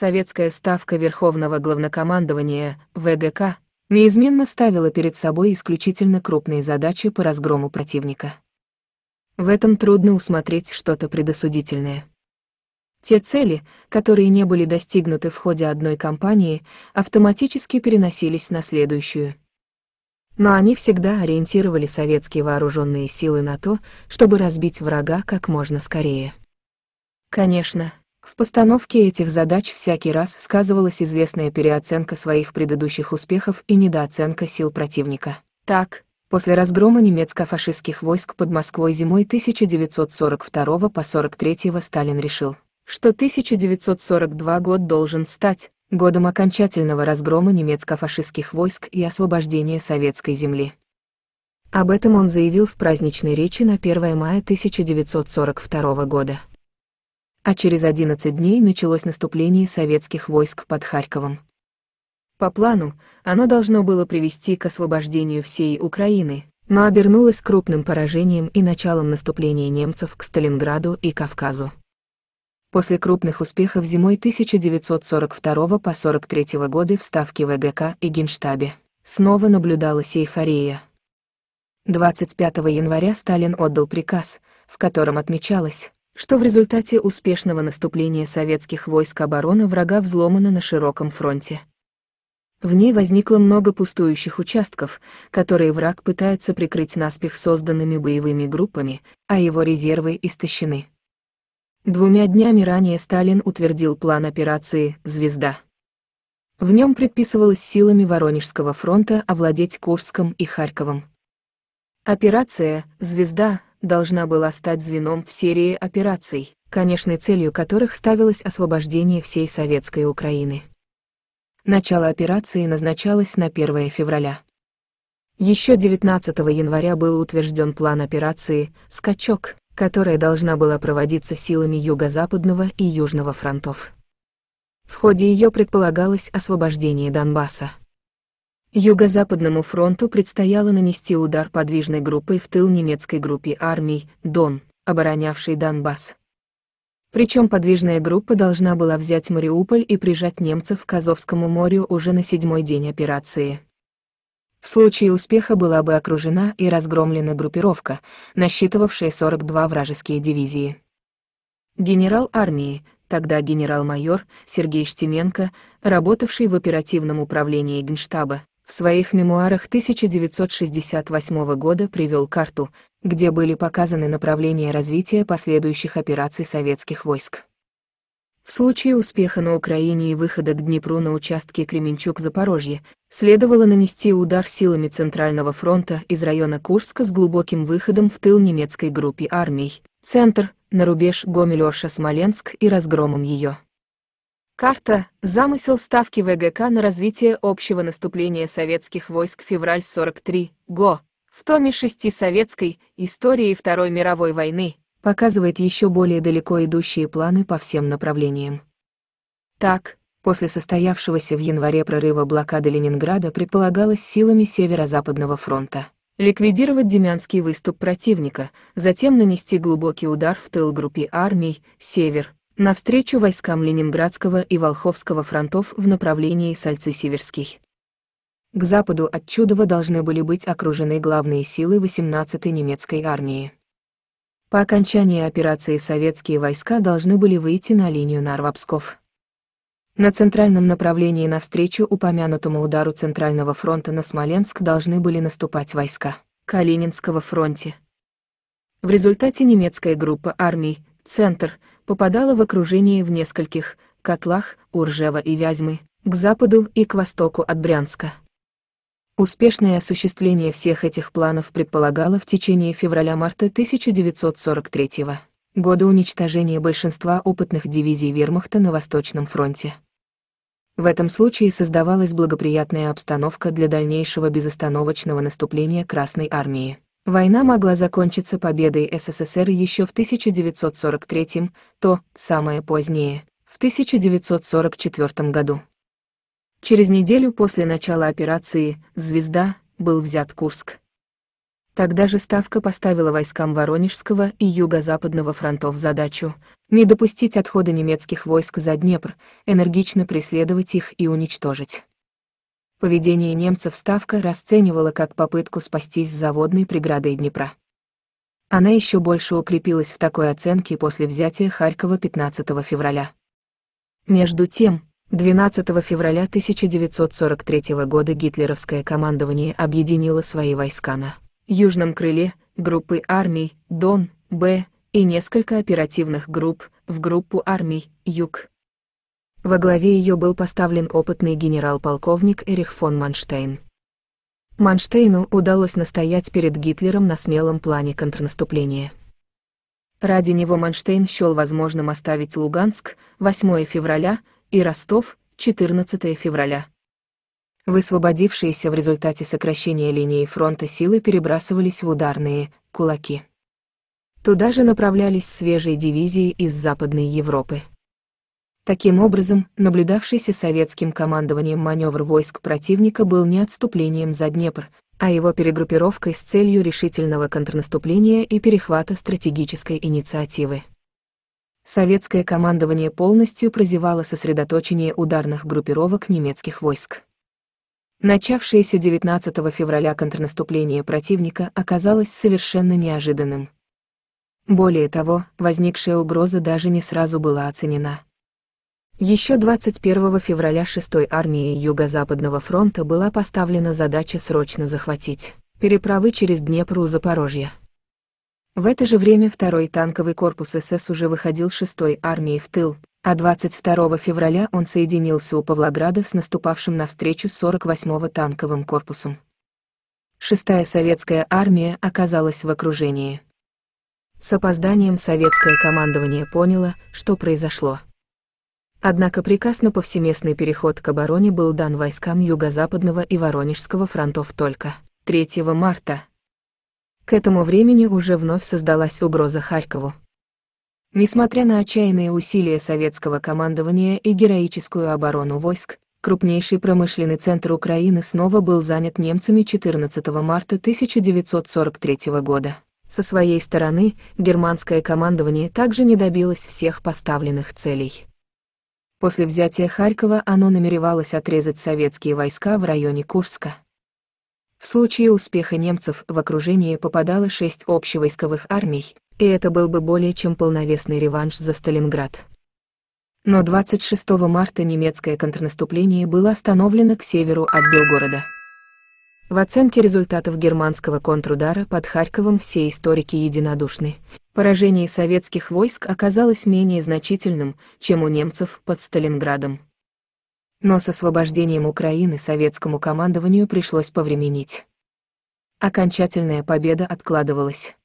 Советская ставка Верховного главнокомандования, ВГК, неизменно ставила перед собой исключительно крупные задачи по разгрому противника. В этом трудно усмотреть что-то предосудительное. Те цели, которые не были достигнуты в ходе одной кампании, автоматически переносились на следующую. Но они всегда ориентировали советские вооруженные силы на то, чтобы разбить врага как можно скорее. Конечно, в постановке этих задач всякий раз сказывалась известная переоценка своих предыдущих успехов и недооценка сил противника. Так, после разгрома немецко-фашистских войск под Москвой зимой 1942 по 43 Сталин решил, что 1942 год должен стать годом окончательного разгрома немецко-фашистских войск и освобождения советской земли. Об этом он заявил в праздничной речи на 1 мая 1942 года. А через 11 дней началось наступление советских войск под Харьковом. По плану, оно должно было привести к освобождению всей Украины, но обернулось крупным поражением и началом наступления немцев к Сталинграду и Кавказу. После крупных успехов зимой 1942 по 43 годы в Ставке ВГК и Генштабе снова наблюдалась эйфория. 25 января Сталин отдал приказ, в котором отмечалось, что в результате успешного наступления советских войск оборона врага взломана на широком фронте. В ней возникло много пустующих участков, которые враг пытается прикрыть наспех созданными боевыми группами, а его резервы истощены. Двумя днями ранее Сталин утвердил план операции «Звезда». В нем предписывалось силами Воронежского фронта овладеть Курском и Харьковом. Операция «Звезда» должна была стать звеном в серии операций, конечной целью которых ставилось освобождение всей советской Украины. Начало операции назначалось на 1 февраля. Еще 19 января был утвержден план операции «Скачок», которая должна была проводиться силами Юго-Западного и Южного фронтов. В ходе ее предполагалось освобождение Донбасса. Юго-Западному фронту предстояло нанести удар подвижной группой в тыл немецкой группе армий «Дон», оборонявшей Донбасс. Причем подвижная группа должна была взять Мариуполь и прижать немцев к Азовскому морю уже на седьмой день операции. В случае успеха была бы окружена и разгромлена группировка, насчитывавшая 42 вражеские дивизии. Генерал армии, тогда генерал-майор Сергей Штеменко, работавший в оперативном управлении Генштаба, в своих мемуарах 1968 года привел карту, где были показаны направления развития последующих операций советских войск. В случае успеха на Украине и выхода к Днепру на участке Кременчук-Запорожье, следовало нанести удар силами Центрального фронта из района Курска с глубоким выходом в тыл немецкой группе армий, центр, на рубеж Гомель-Орша-Смоленск и разгромом ее. Карта – замысел ставки ВГК на развитие общего наступления советских войск февраль 43, го. В томе 6 советской «Истории Второй мировой войны» показывает еще более далеко идущие планы по всем направлениям. Так, после состоявшегося в январе прорыва блокады Ленинграда предполагалось силами Северо-Западного фронта ликвидировать демянский выступ противника, затем нанести глубокий удар в тыл группе армий «Север», навстречу войскам Ленинградского и Волховского фронтов в направлении сальцы северских К западу от Чудова должны были быть окружены главные силы 18-й немецкой армии. По окончании операции советские войска должны были выйти на линию Нарвапсков. На центральном направлении навстречу упомянутому удару Центрального фронта на Смоленск должны были наступать войска Калининского фронте. В результате немецкая группа армий «Центр» попадала в окружение в нескольких котлах у Ржева и Вязьмы, к западу и к востоку от Брянска. Успешное осуществление всех этих планов предполагало в течение февраля-марта 1943 года уничтожение большинства опытных дивизий вермахта на Восточном фронте. В этом случае создавалась благоприятная обстановка для дальнейшего безостановочного наступления Красной армии. Война могла закончиться победой СССР еще в 1943, то самое позднее, в 1944 году. Через неделю после начала операции «Звезда» был взят Курск. Тогда же Ставка поставила войскам Воронежского и Юго-Западного фронтов задачу не допустить отхода немецких войск за Днепр, энергично преследовать их и уничтожить. Поведение немцев Ставка расценивала как попытку спастись с заводной преградой Днепра. Она еще больше укрепилась в такой оценке после взятия Харькова 15 февраля. Между тем, 12 февраля 1943 года гитлеровское командование объединило свои войска на южном крыле группы армий Дон, Б и несколько оперативных групп в группу армий Юг. Во главе ее был поставлен опытный генерал-полковник Эрих фон Манштейн. Манштейну удалось настоять перед Гитлером на смелом плане контрнаступления. Ради него Манштейн счел возможным оставить Луганск 8 февраля и Ростов 14 февраля. Высвободившиеся в результате сокращения линии фронта силы перебрасывались в ударные кулаки. Туда же направлялись свежие дивизии из Западной Европы. Таким образом, наблюдавшийся советским командованием маневр войск противника был не отступлением за Днепр, а его перегруппировкой с целью решительного контрнаступления и перехвата стратегической инициативы. Советское командование полностью прозевало сосредоточение ударных группировок немецких войск. Начавшееся 19 февраля контрнаступление противника оказалось совершенно неожиданным. Более того, возникшая угроза даже не сразу была оценена. Еще 21 февраля 6-й армии Юго-Западного фронта была поставлена задача срочно захватить переправы через Днепр у Запорожья. В это же время второй танковый корпус СС уже выходил 6-й армии в тыл, а 22 февраля он соединился у Павлограда с наступавшим навстречу 48-го танковым корпусом. Шестая советская армия оказалась в окружении. С опозданием советское командование поняло, что произошло. Однако приказ на повсеместный переход к обороне был дан войскам Юго-Западного и Воронежского фронтов только 3 марта. К этому времени уже вновь создалась угроза Харькову. Несмотря на отчаянные усилия советского командования и героическую оборону войск, крупнейший промышленный центр Украины снова был занят немцами 14 марта 1943 года. Со своей стороны, германское командование также не добилось всех поставленных целей. После взятия Харькова оно намеревалось отрезать советские войска в районе Курска. В случае успеха немцев в окружении попадало шесть общевойсковых армий, и это был бы более чем полновесный реванш за Сталинград. Но 26 марта немецкое контрнаступление было остановлено к северу от Белгорода. В оценке результатов германского контрудара под Харьковом все историки единодушны. Поражение советских войск оказалось менее значительным, чем у немцев под Сталинградом. Но с освобождением Украины советскому командованию пришлось повременить. Окончательная победа откладывалась.